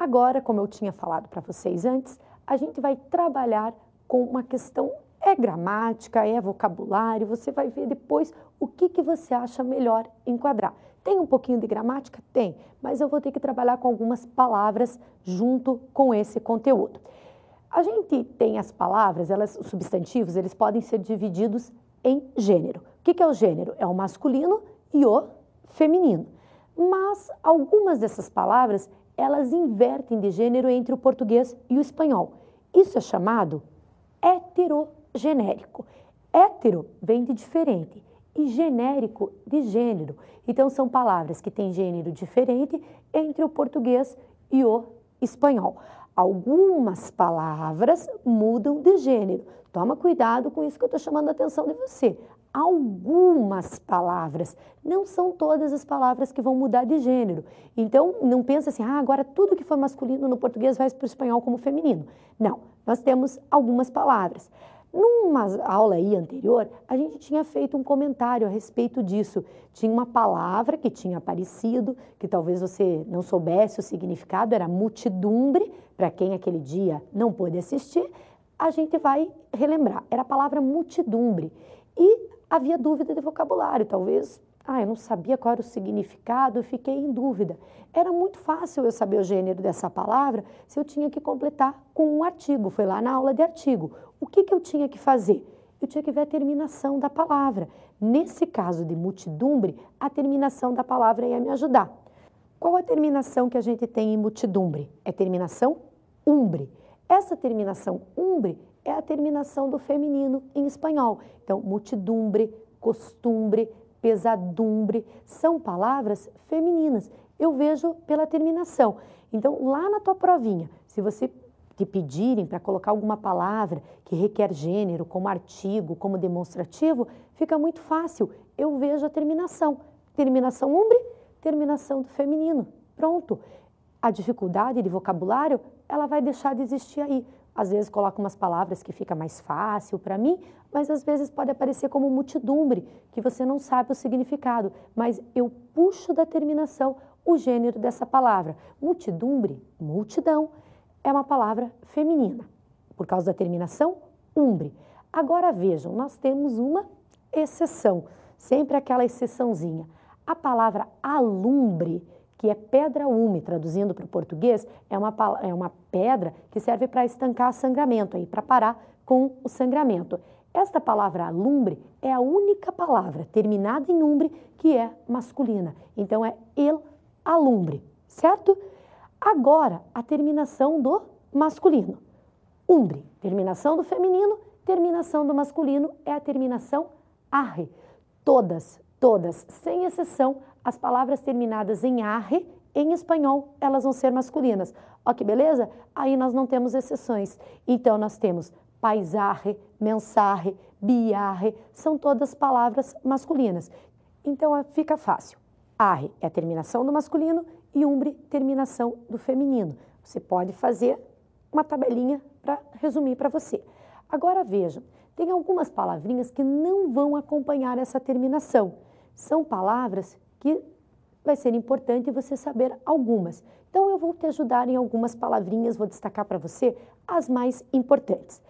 Agora, como eu tinha falado para vocês antes, a gente vai trabalhar com uma questão é gramática, é vocabulário, você vai ver depois o que, que você acha melhor enquadrar. Tem um pouquinho de gramática? Tem, mas eu vou ter que trabalhar com algumas palavras junto com esse conteúdo. A gente tem as palavras, elas, os substantivos, eles podem ser divididos em gênero. O que, que é o gênero? É o masculino e o feminino. Mas algumas dessas palavras, elas invertem de gênero entre o português e o espanhol. Isso é chamado heterogenérico. Hétero vem de diferente e genérico de gênero. Então são palavras que têm gênero diferente entre o português e o espanhol. Algumas palavras mudam de gênero. Toma cuidado com isso que eu estou chamando a atenção de você algumas palavras, não são todas as palavras que vão mudar de gênero. Então, não pensa assim, ah, agora tudo que for masculino no português vai para o espanhol como feminino. Não, nós temos algumas palavras. Numa aula aí anterior, a gente tinha feito um comentário a respeito disso. Tinha uma palavra que tinha aparecido, que talvez você não soubesse o significado, era multidumbre, para quem aquele dia não pôde assistir. A gente vai relembrar. Era a palavra multidumbre. E havia dúvida de vocabulário, talvez. Ah, eu não sabia qual era o significado, fiquei em dúvida. Era muito fácil eu saber o gênero dessa palavra se eu tinha que completar com um artigo. Foi lá na aula de artigo. O que, que eu tinha que fazer? Eu tinha que ver a terminação da palavra. Nesse caso de multidumbre, a terminação da palavra ia me ajudar. Qual a terminação que a gente tem em multidumbre? É terminação umbre. Essa terminação umbre é a terminação do feminino em espanhol. Então, multidumbre, costumbre, pesadumbre são palavras femininas. Eu vejo pela terminação. Então, lá na tua provinha, se você te pedirem para colocar alguma palavra que requer gênero, como artigo, como demonstrativo, fica muito fácil. Eu vejo a terminação. Terminação umbre, terminação do feminino. Pronto. A dificuldade de vocabulário, ela vai deixar de existir aí. Às vezes coloco umas palavras que fica mais fácil para mim, mas às vezes pode aparecer como multidumbre, que você não sabe o significado, mas eu puxo da terminação o gênero dessa palavra. Multidumbre, multidão, é uma palavra feminina, por causa da terminação umbre. Agora vejam, nós temos uma exceção, sempre aquela exceçãozinha. A palavra alumbre que é pedra úmida, traduzindo para o português, é uma, é uma pedra que serve para estancar sangramento, aí, para parar com o sangramento. Esta palavra alumbre é a única palavra terminada em umbre que é masculina. Então é el alumbre, certo? Agora, a terminação do masculino. Umbre, terminação do feminino, terminação do masculino é a terminação arre. Todas Todas, sem exceção, as palavras terminadas em arre, em espanhol, elas vão ser masculinas. Ó que beleza? Aí nós não temos exceções. Então nós temos paisarre, mensarre, biarre, são todas palavras masculinas. Então é, fica fácil. Arre é a terminação do masculino e umbre, terminação do feminino. Você pode fazer uma tabelinha para resumir para você. Agora veja, tem algumas palavrinhas que não vão acompanhar essa terminação. São palavras que vai ser importante você saber algumas. Então, eu vou te ajudar em algumas palavrinhas, vou destacar para você as mais importantes.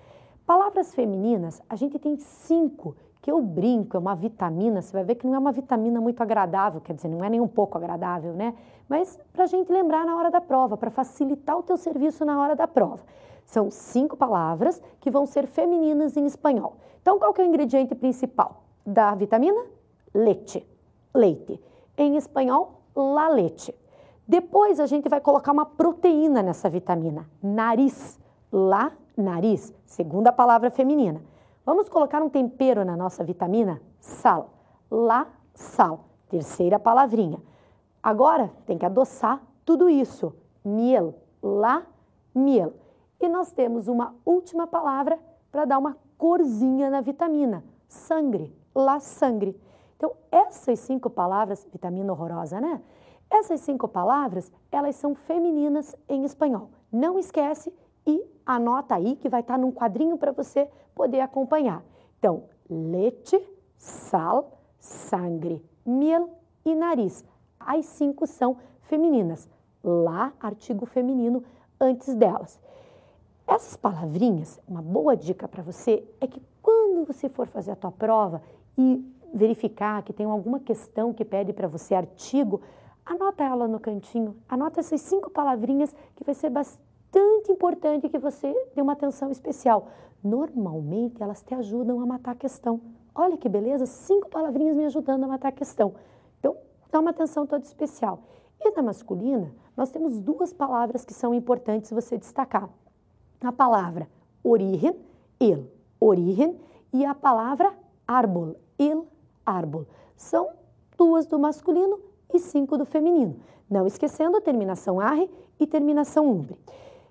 Palavras femininas, a gente tem cinco que eu brinco, é uma vitamina, você vai ver que não é uma vitamina muito agradável, quer dizer, não é nem um pouco agradável, né? Mas para a gente lembrar na hora da prova, para facilitar o teu serviço na hora da prova. São cinco palavras que vão ser femininas em espanhol. Então, qual que é o ingrediente principal da vitamina? leite, leite. Em espanhol, la leite. Depois a gente vai colocar uma proteína nessa vitamina, nariz, lá nariz, segunda palavra feminina. Vamos colocar um tempero na nossa vitamina, sal, lá sal, terceira palavrinha. Agora tem que adoçar tudo isso, miel, lá miel. E nós temos uma última palavra para dar uma corzinha na vitamina, sangre, la sangre. Então, essas cinco palavras, vitamina horrorosa, né? Essas cinco palavras, elas são femininas em espanhol. Não esquece e anota aí que vai estar tá num quadrinho para você poder acompanhar. Então, leite, sal, sangre, miel e nariz. As cinco são femininas. Lá, artigo feminino antes delas. Essas palavrinhas, uma boa dica para você é que quando você for fazer a tua prova e verificar que tem alguma questão que pede para você artigo, anota ela no cantinho, anota essas cinco palavrinhas que vai ser bastante importante que você dê uma atenção especial. Normalmente elas te ajudam a matar a questão. Olha que beleza, cinco palavrinhas me ajudando a matar a questão. Então, dá uma atenção toda especial. E na masculina, nós temos duas palavras que são importantes você destacar. A palavra origen, el, origen, e a palavra árbol, árbol. São duas do masculino e cinco do feminino, não esquecendo a terminação arre e terminação umbre.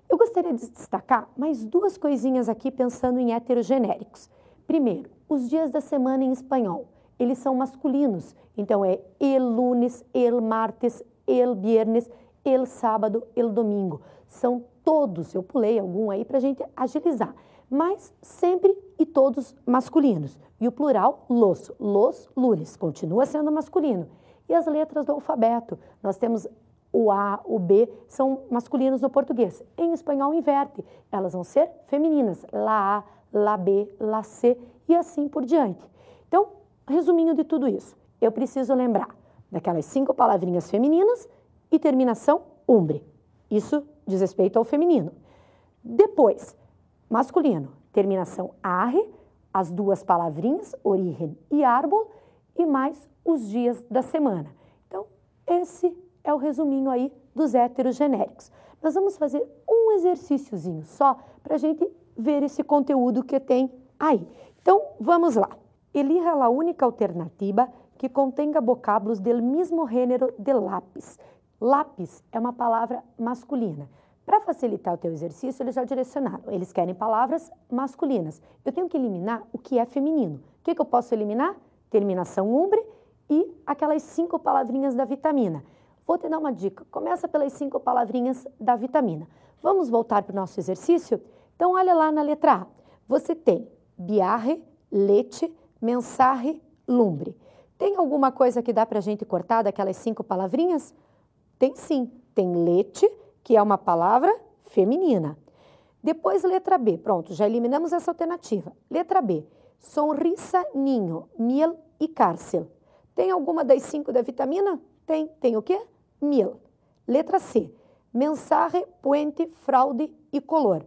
Eu gostaria de destacar mais duas coisinhas aqui pensando em heterogenéricos. Primeiro, os dias da semana em espanhol. Eles são masculinos, então é el lunes, el martes, el viernes, el sábado, el domingo. São todos, eu pulei algum aí para a gente agilizar mas sempre e todos masculinos. E o plural, los, los lunes, continua sendo masculino. E as letras do alfabeto, nós temos o A, o B, são masculinos no português. Em espanhol, inverte, elas vão ser femininas, la A, la B, la C e assim por diante. Então, resuminho de tudo isso, eu preciso lembrar daquelas cinco palavrinhas femininas e terminação umbre. Isso diz respeito ao feminino. Depois, masculino. Terminação arre, as duas palavrinhas, origem e árbol, e mais os dias da semana. Então, esse é o resuminho aí dos héteros genéricos. Nós vamos fazer um exercíciozinho só para a gente ver esse conteúdo que tem aí. Então, vamos lá. Elija a única alternativa que contenga vocábulos do mesmo gênero de lápis. Lápis é uma palavra masculina. Para facilitar o teu exercício, eles já direcionaram. Eles querem palavras masculinas. Eu tenho que eliminar o que é feminino. O que, que eu posso eliminar? Terminação umbre e aquelas cinco palavrinhas da vitamina. Vou te dar uma dica. Começa pelas cinco palavrinhas da vitamina. Vamos voltar para o nosso exercício? Então, olha lá na letra A. Você tem biarre, leite, mensarre, lumbre. Tem alguma coisa que dá para a gente cortar daquelas cinco palavrinhas? Tem sim. Tem leite, que é uma palavra feminina. Depois, letra B. Pronto, já eliminamos essa alternativa. Letra B. Sonrisa, ninho, miel e cárcel. Tem alguma das cinco da vitamina? Tem. Tem o quê? Miel. Letra C. Mensagem, puente, fraude e color.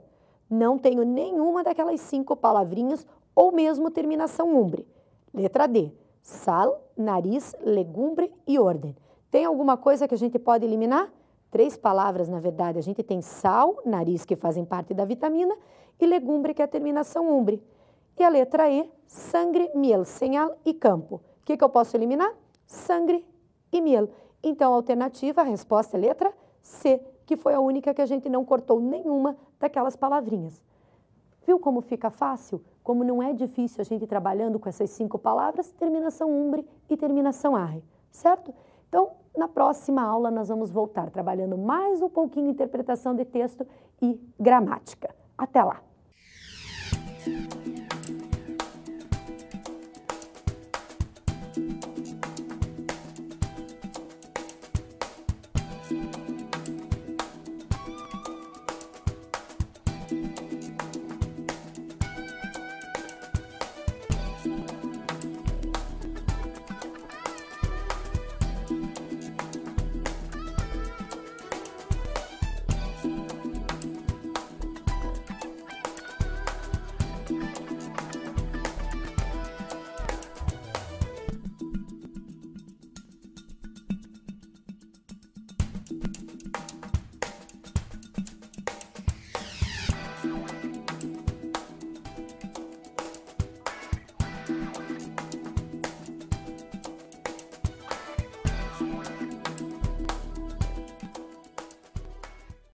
Não tenho nenhuma daquelas cinco palavrinhas ou mesmo terminação umbre. Letra D. Sal, nariz, legumbre e ordem. Tem alguma coisa que a gente pode eliminar? Três palavras, na verdade. A gente tem sal, nariz, que fazem parte da vitamina, e legumbre, que é a terminação umbre. E a letra E, sangre, miel, senhal e campo. O que, que eu posso eliminar? Sangre e miel. Então, a alternativa, a resposta é letra C, que foi a única que a gente não cortou nenhuma daquelas palavrinhas. Viu como fica fácil? Como não é difícil a gente trabalhando com essas cinco palavras, terminação umbre e terminação arre, certo? Então, na próxima aula, nós vamos voltar trabalhando mais um pouquinho interpretação de texto e gramática. Até lá!